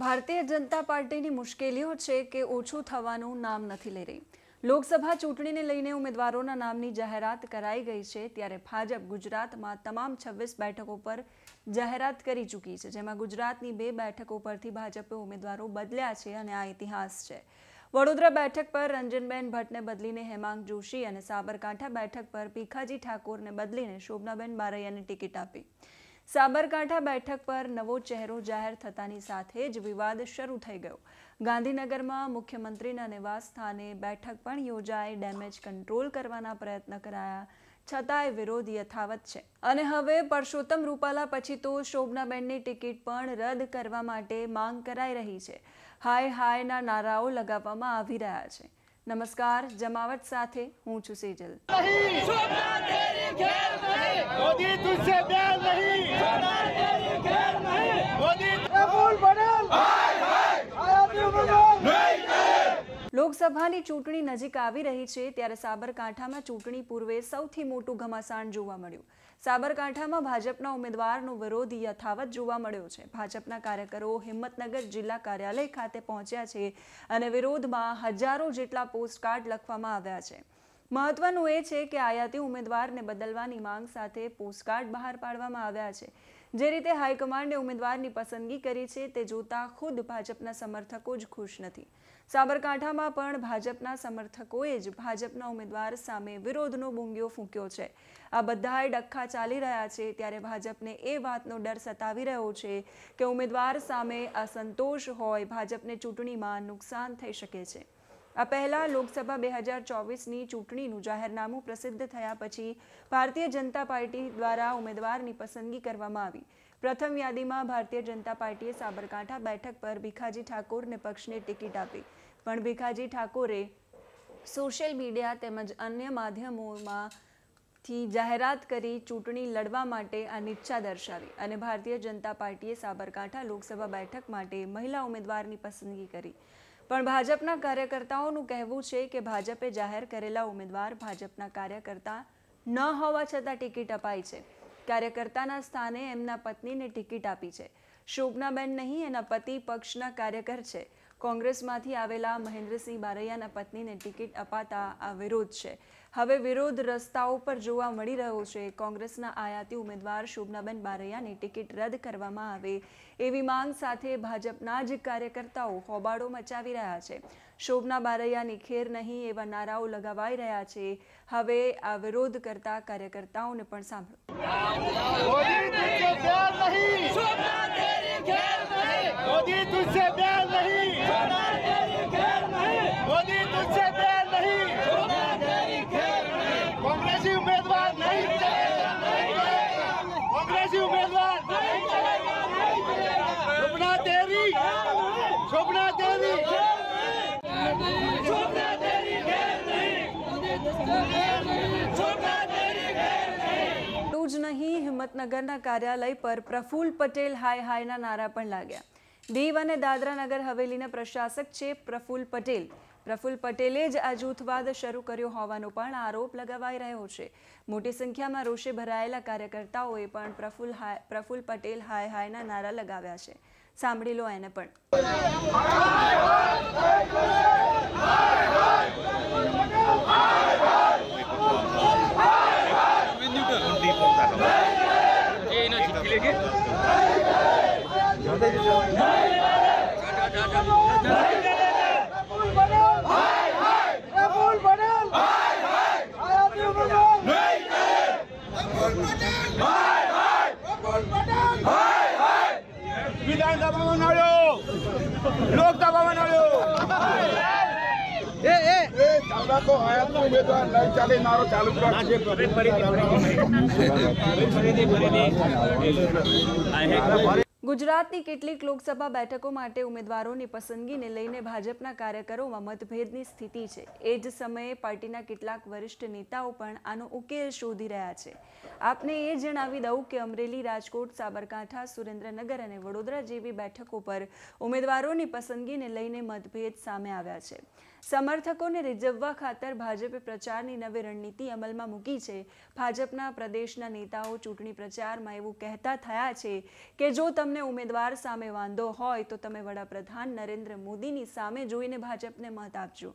ભારતીય જનતા પાર્ટીની મુશ્કેલીઓ છે કે ઓછું થવાનું નામ નથી લઈ રહી લોકસભા ચૂંટણીને લઈને ઉમેદવારોના નામની જાહેરાત કરાઈ ગઈ છે ત્યારે ભાજપ ગુજરાતમાં તમામ છવ્વીસ બેઠકો પર જાહેરાત કરી ચૂકી છે જેમાં ગુજરાતની બે બેઠકો પરથી ભાજપે ઉમેદવારો બદલ્યા છે અને આ ઇતિહાસ છે વડોદરા બેઠક પર રંજનબેન ભટ્ટને બદલીને હેમાંગ જોશી અને સાબરકાંઠા બેઠક પર ભીખાજી ઠાકોરને બદલીને શોભનાબેન બારૈયાને ટિકિટ આપી સાબરકાંઠા બેઠક પર નવો ચહેરો જાહેર થતાની સાથે જ વિવાદ શરૂ થઈ ગયો ગાંધીનગરમાં મુખ્યમંત્રીના નિવાસ સ્થાને બેઠક પણ યોજાઈ ડેમેજ કંટ્રોલ કરવાના પ્રયત્ન કરાયા છતાંય વિરોધ યથાવત છે અને હવે પરસોત્તમ રૂપાલા પછી તો શોભનાબેનની ટિકિટ પણ રદ કરવા માટે માંગ કરાઈ રહી છે હાય હાયના નારાઓ લગાવવામાં આવી રહ્યા છે નમસ્કાર જમાવટ સાથે હું છું સેજલ મોદી લોકસભાની ચૂંટણી નજીક આવી રહી છે ત્યારે સાબરકાંઠામાં ચૂંટણી પૂર્વે સૌથી મોટું ઘમાસાણ જોવા મળ્યું સાબરકાંઠામાં ભાજપના ઉમેદવારનો વિરોધ યથાવત જોવા મળ્યો છે ભાજપના કાર્યકરો હિંમતનગર જિલ્લા કાર્યાલય ખાતે પહોંચ્યા છે અને વિરોધમાં હજારો જેટલા પોસ્ટકાર્ડ લખવામાં આવ્યા છે મહત્વનું એ છે કે આયાતી ઉમેદવારને બદલવાની માંગ સાથે પોસ્ટકાર્ડ બહાર પાડવામાં આવ્યા છે જે રીતે હાઈકમાન્ડે ઉમેદવારની પસંદગી કરી છે તે જોતા ખુદ ભાજપના સમર્થકો જ ખુશ નથી સાબરકાંઠામાં પણ ભાજપના સમર્થકોએ જ ભાજપના ઉમેદવાર સામે વિરોધનો બુંગિયો ફૂંક્યો છે આ બધાએ ડખ્ખા ચાલી રહ્યા છે ત્યારે ભાજપને એ વાતનો ડર સતાવી રહ્યો છે કે ઉમેદવાર સામે અસંતોષ હોય ભાજપને ચૂંટણીમાં નુકસાન થઈ શકે છે આ પહેલાં લોકસભા બે હજાર ચોવીસની ચૂંટણીનું જાહેરનામું પ્રસિદ્ધ થયા પછી ભારતીય જનતા પાર્ટી દ્વારા ઉમેદવારની પસંદગી કરવામાં આવી પ્રથમ યાદીમાં ભારતીય જનતા પાર્ટીએ સાબરકાંઠા બેઠક પર ભીખાજી ઠાકોરને પક્ષને ટિકિટ આપી પણ ભીખાજી ઠાકોરે સોશિયલ મીડિયા તેમજ અન્ય માધ્યમોમાં થી જાહેરાત કરી ચૂંટણી લડવા માટે અનિચ્છા દર્શાવી અને ભારતીય જનતા પાર્ટીએ સાબરકાંઠા લોકસભા બેઠક માટે મહિલા ઉમેદવારની પસંદગી કરી પણ ભાજપના કાર્યકર્તાઓનું કહેવું છે કે ભાજપે જાહેર કરેલા ઉમેદવાર ભાજપના કાર્યકર્તા ન હોવા છતાં ટિકિટ અપાઈ છે કાર્યકર્તાના સ્થાને એમના પત્નીને ટિકિટ આપી છે શોભનાબેન નહીં એના પતિ પક્ષના કાર્યકર છે કોંગ્રેસમાંથી આવેલા મહેન્દ્રસિંહ બારૈયાના પત્નીને ટિકિટ અપાતા આ વિરોધ છે હવે વિરોધ રસ્તાઓ પર જોવા મળી રહ્યો છે કોંગ્રેસના આયાતી ઉમેદવાર શોભનાબેન બારૈયાની ટિકિટ રદ કરવામાં આવે એવી માંગ સાથે ભાજપના જ કાર્યકર્તાઓ હોબાળો મચાવી રહ્યા છે શોભના બારૈયાની ખેર નહીં એવા નારાઓ લગાવાઈ રહ્યા છે હવે આ વિરોધ કરતા કાર્યકર્તાઓને પણ સાંભળો મોદી शोभना देवी शोभना देवी शोभना દેવી જ નહીં હિંમતનગરના કાર્યાલય પર પ્રફુલ પટેલ હાય હાયના નારા પણ લાગ્યા દીવ અને દાદરા નગર હવેલીના પ્રશાસક છે પ્રફુલ પટેલ પ્રફુલ પટેલે જ આ જૂથવાદ શરૂ કર્યો હોવાનો પણ આરોપ લગાવાઈ રહ્યો છે મોટી સંખ્યામાં રોષે ભરાયેલા કાર્યકર્તાઓએ પણ પ્રફુલ પ્રફુલ પટેલ હાય હાયના નારા લગાવ્યા છે સાંભળી લો એને પણ લોકતા ભવન આવ્યો એ એ ચાલકો આયાતનો ઉમેદવાર લઈ ચાલે મારો ચાલુ ફરીથી ફરીથી ફરીથી ગુજરાતની કેટલીક લોકસભા બેઠકો માટે ઉમેદવારોની પસંદગીને લઈને ભાજપના કાર્યકરોમાં મતભેદની સ્થિતિ છે એ જ સમયે પાર્ટીના કેટલાક વરિષ્ઠ નેતાઓ પણ આનો ઉકેલ શોધી રહ્યા છે આપને એ જણાવી દઉં કે અમરેલી રાજકોટ સાબરકાંઠા સુરેન્દ્રનગર અને વડોદરા જેવી બેઠકો પર ઉમેદવારોની પસંદગીને લઈને મતભેદ સામે આવ્યા છે સમર્થકોને રીઝવવા ખાતર ભાજપે પ્રચારની નવી રણનીતિ અમલમાં મૂકી છે ભાજપના પ્રદેશના નેતાઓ ચૂંટણી પ્રચારમાં એવું કહેતા થયા છે કે જો તમને તમને ઉમેદવાર સામે વાંધો હોય તો તમે વડાપ્રધાન નરેન્દ્ર મોદીની સામે જોઈને ભાજપને મત આપજો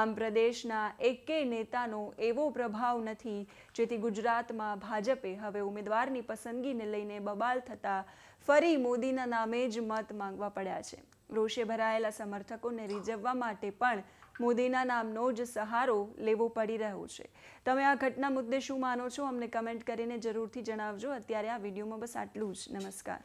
આમ પ્રદેશના એકે નેતાનો એવો પ્રભાવ નથી જેથી ગુજરાતમાં ભાજપે હવે ઉમેદવારની પસંદગીને લઈને બબાલ થતાં ફરી મોદીના નામે જ મત માંગવા પડ્યા છે રોષે ભરાયેલા સમર્થકોને રીઝવવા માટે પણ મોદીના નામનો જ સહારો લેવો પડી રહ્યો છે તમે આ ઘટના મુદ્દે શું માનો છો અમને કમેન્ટ કરીને જરૂરથી જણાવજો અત્યારે આ વિડીયોમાં બસ આટલું જ નમસ્કાર